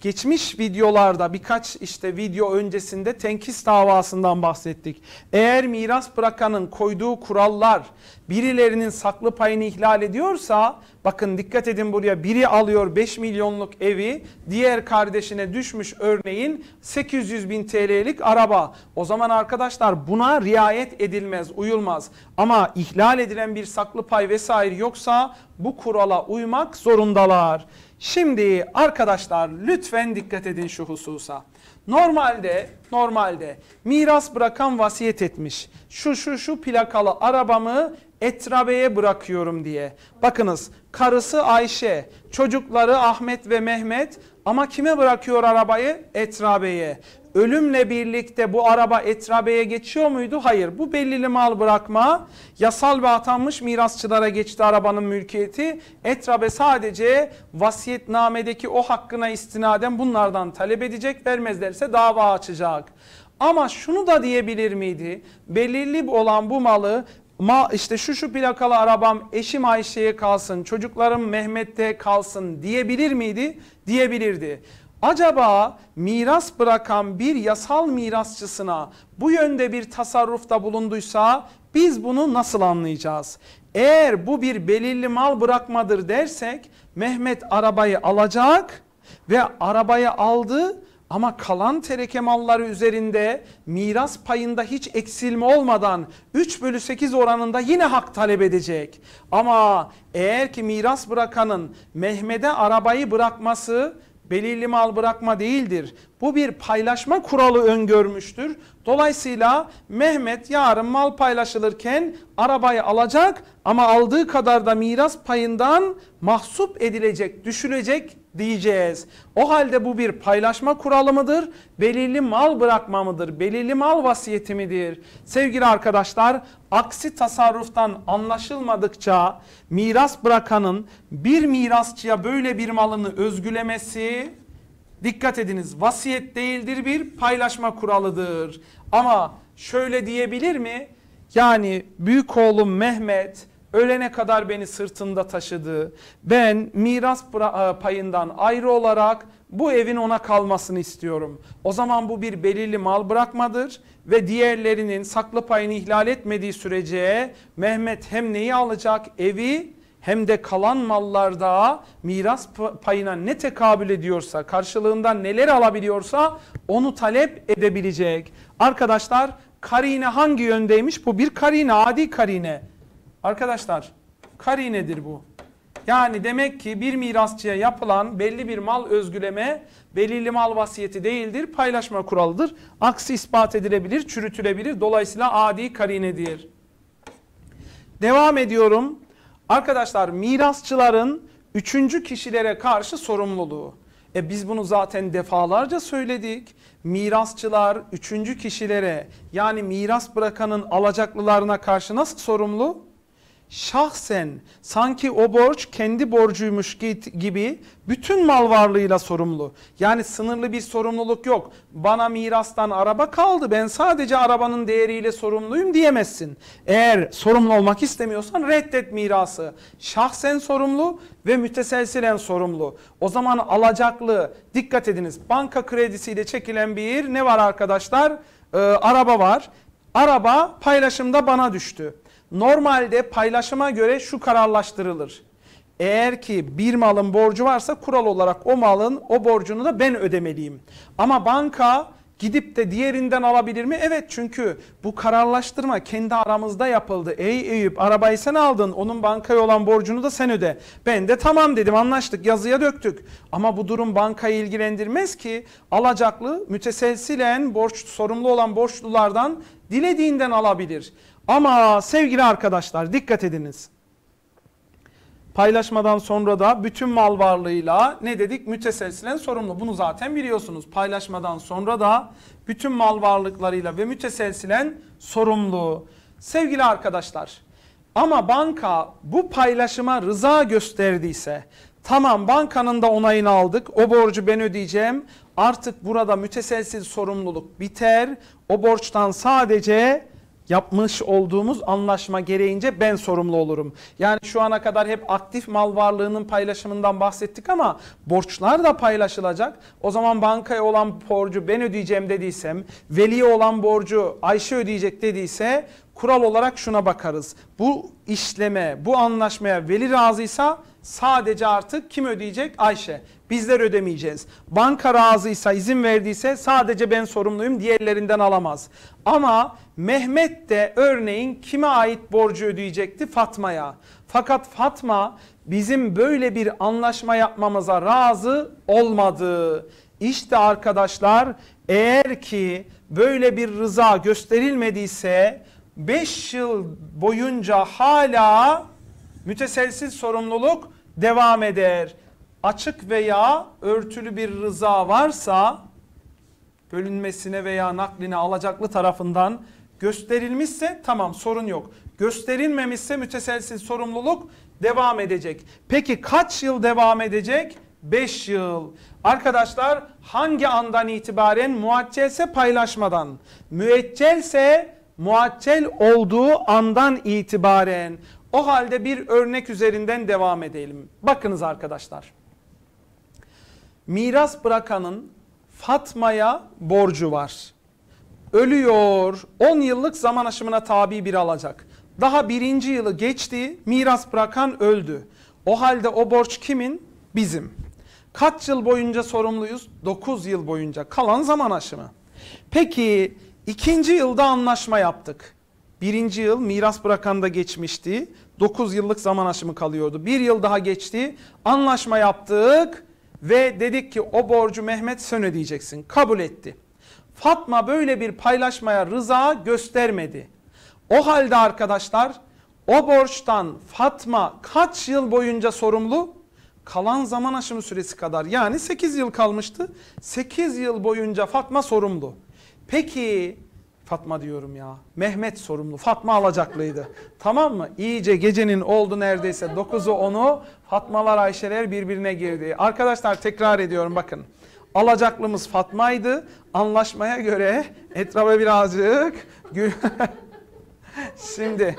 geçmiş videolarda birkaç işte video öncesinde tenkis davasından bahsettik. Eğer miras bırakanın koyduğu kurallar birilerinin saklı payını ihlal ediyorsa bakın dikkat edin buraya biri alıyor 5 milyonluk evi diğer kardeşine düşmüş örneğin 800 bin TL'lik araba. O zaman arkadaşlar buna riayet edilmez uyulmaz ama ihlal edilen bir saklı pay vesaire yoksa bu kurala uymak zorundalar. Şimdi arkadaşlar lütfen dikkat edin şu hususa. Normalde normalde miras bırakan vasiyet etmiş. Şu şu şu plakalı arabamı Etrabe'ye bırakıyorum diye. Bakınız karısı Ayşe, çocukları Ahmet ve Mehmet ama kime bırakıyor arabayı? Etrabe'ye ölümle birlikte bu araba etrabeye geçiyor muydu? Hayır. Bu belirli mal bırakma yasal ve atanmış mirasçılara geçti arabanın mülkiyeti. Etrabe sadece vasiyetnamedeki o hakkına istinaden bunlardan talep edecek. Vermezlerse dava açacak. Ama şunu da diyebilir miydi? Belirli olan bu malı Ma işte şu şu plakalı arabam eşim Ayşe'ye kalsın, çocuklarım Mehmet'te kalsın diyebilir miydi? Diyebilirdi. Acaba miras bırakan bir yasal mirasçısına bu yönde bir tasarrufta bulunduysa biz bunu nasıl anlayacağız? Eğer bu bir belirli mal bırakmadır dersek Mehmet arabayı alacak ve arabayı aldı ama kalan tereke malları üzerinde miras payında hiç eksilme olmadan 3 bölü 8 oranında yine hak talep edecek. Ama eğer ki miras bırakanın Mehmet'e arabayı bırakması belirli mal bırakma değildir. Bu bir paylaşma kuralı öngörmüştür. Dolayısıyla Mehmet yarın mal paylaşılırken arabayı alacak ama aldığı kadar da miras payından mahsup edilecek, düşülecek diyeceğiz. O halde bu bir paylaşma kuralı mıdır? Belirli mal bırakma mıdır? Belirli mal vasiyeti midir? Sevgili arkadaşlar aksi tasarruftan anlaşılmadıkça miras bırakanın bir mirasçıya böyle bir malını özgülemesi dikkat ediniz vasiyet değildir bir paylaşma kuralıdır. Ama şöyle diyebilir mi? Yani büyük oğlum Mehmet ölene kadar beni sırtında taşıdı. Ben miras e, payından ayrı olarak bu evin ona kalmasını istiyorum. O zaman bu bir belirli mal bırakmadır ve diğerlerinin saklı payını ihlal etmediği sürece Mehmet hem neyi alacak evi hem de kalan mallarda miras payına ne tekabül ediyorsa karşılığında neler alabiliyorsa onu talep edebilecek. Arkadaşlar karine hangi yöndeymiş? Bu bir karine adi karine. Arkadaşlar kari nedir bu? Yani demek ki bir mirasçıya yapılan belli bir mal özgüleme belirli mal vasiyeti değildir, paylaşma kuralıdır. Aksi ispat edilebilir, çürütülebilir. Dolayısıyla adi karinedir. Devam ediyorum. Arkadaşlar mirasçıların üçüncü kişilere karşı sorumluluğu. E biz bunu zaten defalarca söyledik. Mirasçılar üçüncü kişilere yani miras bırakanın alacaklılarına karşı nasıl sorumlu? şahsen sanki o borç kendi borcuymuş gibi bütün mal varlığıyla sorumlu. Yani sınırlı bir sorumluluk yok. Bana mirastan araba kaldı ben sadece arabanın değeriyle sorumluyum diyemezsin. Eğer sorumlu olmak istemiyorsan reddet mirası. Şahsen sorumlu ve müteselsilen sorumlu. O zaman alacaklı dikkat ediniz banka kredisiyle çekilen bir ne var arkadaşlar? Ee, araba var. Araba paylaşımda bana düştü. Normalde paylaşıma göre şu kararlaştırılır. Eğer ki bir malın borcu varsa kural olarak o malın o borcunu da ben ödemeliyim. Ama banka gidip de diğerinden alabilir mi? Evet çünkü bu kararlaştırma kendi aramızda yapıldı. Ey Eyüp arabayı sen aldın onun bankaya olan borcunu da sen öde. Ben de tamam dedim anlaştık yazıya döktük. Ama bu durum bankayı ilgilendirmez ki alacaklı müteselsilen borç sorumlu olan borçlulardan dilediğinden alabilir. Ama sevgili arkadaşlar dikkat ediniz. Paylaşmadan sonra da bütün mal varlığıyla ne dedik? Müteselsilen sorumlu. Bunu zaten biliyorsunuz. Paylaşmadan sonra da bütün mal varlıklarıyla ve müteselsilen sorumlu. Sevgili arkadaşlar ama banka bu paylaşıma rıza gösterdiyse tamam bankanın da onayını aldık o borcu ben ödeyeceğim artık burada müteselsil sorumluluk biter o borçtan sadece yapmış olduğumuz anlaşma gereğince ben sorumlu olurum. Yani şu ana kadar hep aktif mal varlığının paylaşımından bahsettik ama borçlar da paylaşılacak. O zaman bankaya olan borcu ben ödeyeceğim dediysem, veliye olan borcu Ayşe ödeyecek dediyse kural olarak şuna bakarız. Bu işleme, bu anlaşmaya veli razıysa Sadece artık kim ödeyecek? Ayşe. Bizler ödemeyeceğiz. Banka razıysa, izin verdiyse sadece ben sorumluyum, diğerlerinden alamaz. Ama Mehmet de örneğin kime ait borcu ödeyecekti? Fatma'ya. Fakat Fatma bizim böyle bir anlaşma yapmamıza razı olmadı. İşte arkadaşlar eğer ki böyle bir rıza gösterilmediyse 5 yıl boyunca hala müteselsiz sorumluluk devam eder. Açık veya örtülü bir rıza varsa bölünmesine veya nakline alacaklı tarafından gösterilmişse tamam sorun yok. Gösterilmemişse müteselsil sorumluluk devam edecek. Peki kaç yıl devam edecek? 5 yıl. Arkadaşlar hangi andan itibaren muaccelse paylaşmadan, müeccelse muaccel olduğu andan itibaren o halde bir örnek üzerinden devam edelim. Bakınız arkadaşlar. Miras bırakanın Fatma'ya borcu var. Ölüyor. 10 yıllık zaman aşımına tabi bir alacak. Daha birinci yılı geçti. Miras bırakan öldü. O halde o borç kimin? Bizim. Kaç yıl boyunca sorumluyuz? 9 yıl boyunca. Kalan zaman aşımı. Peki ikinci yılda anlaşma yaptık. Birinci yıl miras bırakan da geçmişti. 9 yıllık zaman aşımı kalıyordu. Bir yıl daha geçti. Anlaşma yaptık ve dedik ki o borcu Mehmet sen ödeyeceksin. Kabul etti. Fatma böyle bir paylaşmaya rıza göstermedi. O halde arkadaşlar o borçtan Fatma kaç yıl boyunca sorumlu? Kalan zaman aşımı süresi kadar yani 8 yıl kalmıştı. 8 yıl boyunca Fatma sorumlu. Peki Fatma diyorum ya. Mehmet sorumlu. Fatma alacaklıydı. tamam mı? İyice gecenin oldu neredeyse 9'u 10'u Fatmalar Ayşeler birbirine girdi. Arkadaşlar tekrar ediyorum bakın. Alacaklımız Fatma'ydı. Anlaşmaya göre etrafa birazcık Şimdi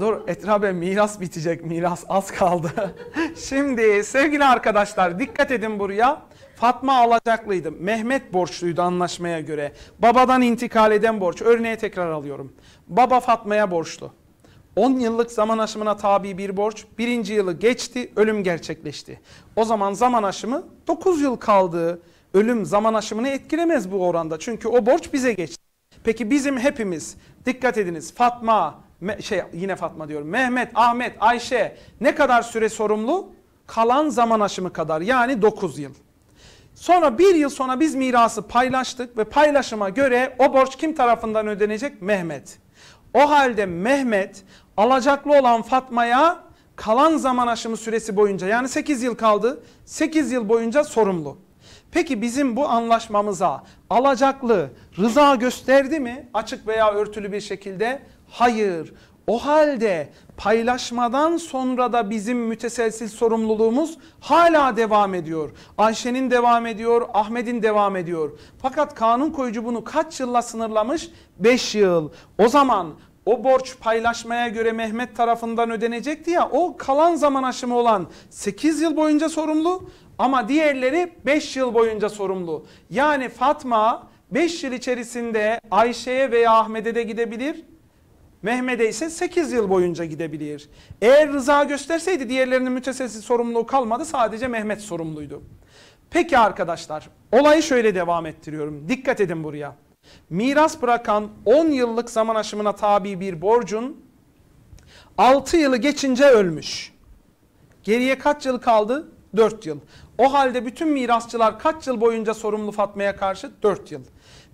Dur etrabe miras bitecek miras az kaldı. Şimdi sevgili arkadaşlar dikkat edin buraya. Fatma alacaklıydı. Mehmet borçluydu anlaşmaya göre. Babadan intikal eden borç. Örneğe tekrar alıyorum. Baba Fatma'ya borçlu. 10 yıllık zaman aşımına tabi bir borç. Birinci yılı geçti, ölüm gerçekleşti. O zaman zaman aşımı 9 yıl kaldı. Ölüm zaman aşımını etkilemez bu oranda. Çünkü o borç bize geçti. Peki bizim hepimiz, dikkat ediniz Fatma, şey yine Fatma diyorum, Mehmet, Ahmet, Ayşe ne kadar süre sorumlu? Kalan zaman aşımı kadar yani 9 yıl. Sonra bir yıl sonra biz mirası paylaştık ve paylaşıma göre o borç kim tarafından ödenecek? Mehmet. O halde Mehmet alacaklı olan Fatma'ya kalan zaman aşımı süresi boyunca yani 8 yıl kaldı 8 yıl boyunca sorumlu. Peki bizim bu anlaşmamıza alacaklı rıza gösterdi mi açık veya örtülü bir şekilde? Hayır o halde paylaşmadan sonra da bizim müteselsil sorumluluğumuz hala devam ediyor. Ayşe'nin devam ediyor, Ahmet'in devam ediyor. Fakat kanun koyucu bunu kaç yılla sınırlamış? 5 yıl. O zaman o borç paylaşmaya göre Mehmet tarafından ödenecekti ya o kalan zaman aşımı olan 8 yıl boyunca sorumlu ama diğerleri 5 yıl boyunca sorumlu. Yani Fatma 5 yıl içerisinde Ayşe'ye veya Ahmet'e de gidebilir Mehmet'e ise 8 yıl boyunca gidebilir. Eğer rıza gösterseydi diğerlerinin müteselsiz sorumluluğu kalmadı sadece Mehmet sorumluydu. Peki arkadaşlar olayı şöyle devam ettiriyorum. Dikkat edin buraya. Miras bırakan 10 yıllık zaman aşımına tabi bir borcun 6 yılı geçince ölmüş. Geriye kaç yıl kaldı? 4 yıl. O halde bütün mirasçılar kaç yıl boyunca sorumlu Fatma'ya karşı? 4 yıl.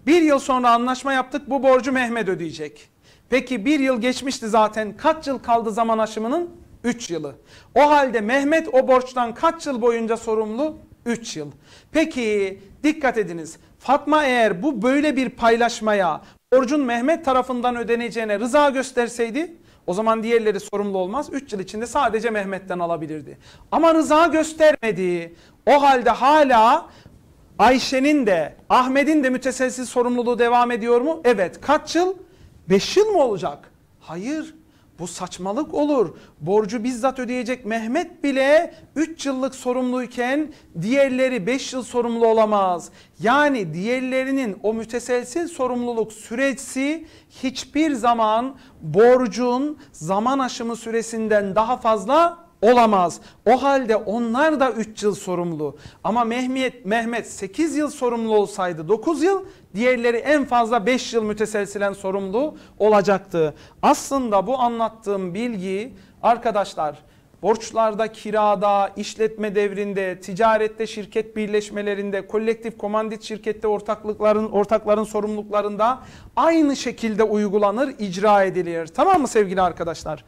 Bir yıl sonra anlaşma yaptık bu borcu Mehmet ödeyecek. Peki bir yıl geçmişti zaten kaç yıl kaldı zaman aşımının? 3 yılı. O halde Mehmet o borçtan kaç yıl boyunca sorumlu? 3 yıl. Peki dikkat ediniz. Fatma eğer bu böyle bir paylaşmaya borcun Mehmet tarafından ödeneceğine rıza gösterseydi o zaman diğerleri sorumlu olmaz. 3 yıl içinde sadece Mehmet'ten alabilirdi. Ama rıza göstermedi. O halde hala Ayşe'nin de Ahmet'in de müteselsiz sorumluluğu devam ediyor mu? Evet. Kaç yıl? Beş yıl mı olacak? Hayır. Bu saçmalık olur. Borcu bizzat ödeyecek Mehmet bile 3 yıllık sorumluyken diğerleri 5 yıl sorumlu olamaz. Yani diğerlerinin o müteselsil sorumluluk süresi hiçbir zaman borcun zaman aşımı süresinden daha fazla olamaz. O halde onlar da 3 yıl sorumlu. Ama Mehmet Mehmet 8 yıl sorumlu olsaydı 9 yıl, diğerleri en fazla 5 yıl müteselsilen sorumlu olacaktı. Aslında bu anlattığım bilgi arkadaşlar borçlarda, kirada, işletme devrinde, ticarette, şirket birleşmelerinde, kolektif komandit şirkette ortaklıkların ortakların sorumluluklarında aynı şekilde uygulanır, icra edilir. Tamam mı sevgili arkadaşlar?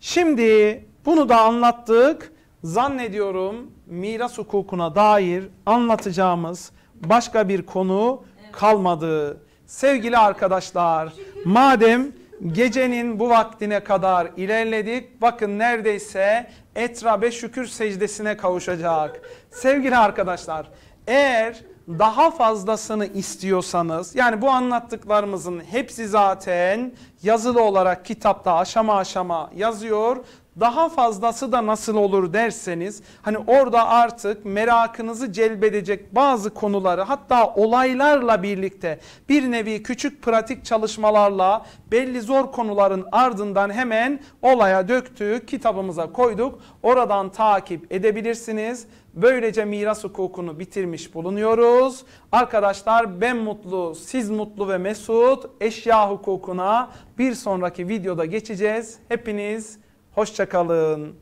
Şimdi bunu da anlattık. Zannediyorum miras hukukuna dair anlatacağımız başka bir konu kalmadı. Sevgili arkadaşlar, madem gecenin bu vaktine kadar ilerledik, bakın neredeyse etrabe şükür secdesine kavuşacak. Sevgili arkadaşlar, eğer daha fazlasını istiyorsanız yani bu anlattıklarımızın hepsi zaten yazılı olarak kitapta aşama aşama yazıyor daha fazlası da nasıl olur derseniz hani orada artık merakınızı celbedecek bazı konuları hatta olaylarla birlikte bir nevi küçük pratik çalışmalarla belli zor konuların ardından hemen olaya döktük kitabımıza koyduk oradan takip edebilirsiniz. Böylece miras hukukunu bitirmiş bulunuyoruz. Arkadaşlar ben mutlu, siz mutlu ve mesut eşya hukukuna bir sonraki videoda geçeceğiz. Hepiniz Hoşçakalın.